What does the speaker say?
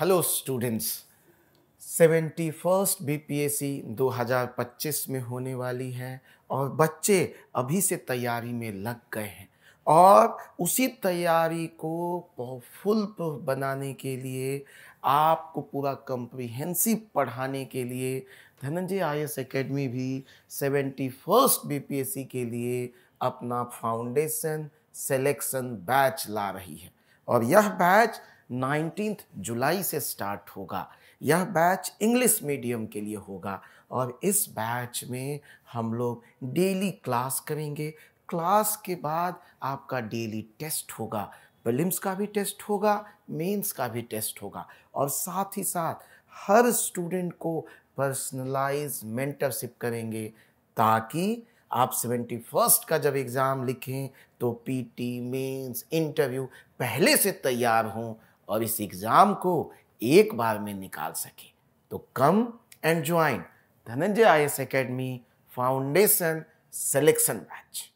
hello students seventy first B P S C दो हज़ार पच्चीस में होने वाली है और बच्चे अभी से तैयारी में लग गए हैं और उसी तैयारी को फुल बनाने के लिए आपको पूरा कंप्रिहेंसिव पढ़ाने के लिए धनंजय आई एस अकेडमी भी seventy first B P S C के लिए अपना फाउंडेशन सेलेक्शन बैच ला रही है और यह बैच नाइनटीन जुलाई से स्टार्ट होगा यह बैच इंग्लिश मीडियम के लिए होगा और इस बैच में हम लोग डेली क्लास करेंगे क्लास के बाद आपका डेली टेस्ट होगा प्रिलिम्स का भी टेस्ट होगा मेंस का भी टेस्ट होगा और साथ ही साथ हर स्टूडेंट को पर्सनलाइज मेंटरशिप करेंगे ताकि आप सेवेंटी फर्स्ट का जब एग्ज़ाम लिखें तो पीटी मेंस इंटरव्यू पहले से तैयार हों और इस एग्ज़ाम को एक बार में निकाल सके तो come and join Dhananjay I S academy foundation selection batch